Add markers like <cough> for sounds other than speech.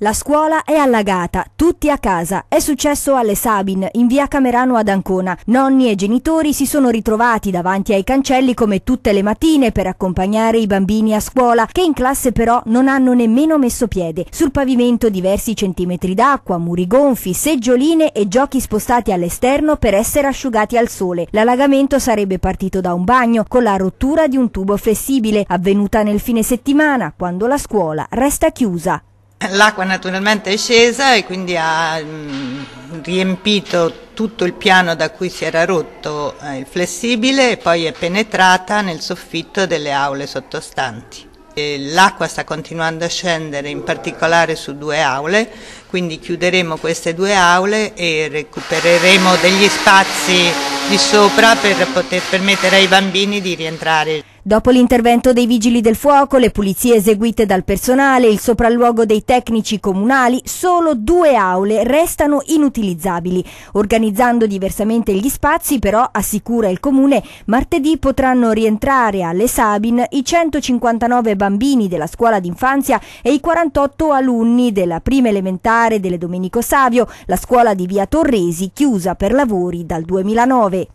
La scuola è allagata, tutti a casa. È successo alle Sabin, in via Camerano ad Ancona. Nonni e genitori si sono ritrovati davanti ai cancelli come tutte le mattine per accompagnare i bambini a scuola, che in classe però non hanno nemmeno messo piede. Sul pavimento diversi centimetri d'acqua, muri gonfi, seggioline e giochi spostati all'esterno per essere asciugati al sole. L'allagamento sarebbe partito da un bagno, con la rottura di un tubo flessibile, avvenuta nel fine settimana, quando la scuola resta chiusa. <laughs> l'acqua naturalmente è scesa e quindi ha mm, riempito tutto il piano da cui si era rotto eh, il flessibile e poi è penetrata nel soffitto delle aule sottostanti. L'acqua sta continuando a scendere in particolare su due aule, quindi chiuderemo queste due aule e recupereremo degli spazi di sopra per poter permettere ai bambini di rientrare. Dopo l'intervento dei vigili del fuoco, le pulizie eseguite dal personale, il sopralluogo dei tecnici comunali, solo due aule restano inutilizzabili. Organizzando diversamente gli spazi, però, assicura il comune, martedì potranno rientrare alle Sabin i 159 bambini della scuola d'infanzia e i 48 alunni della prima elementare delle Domenico Savio, la scuola di Via Torresi chiusa per lavori dal 2009.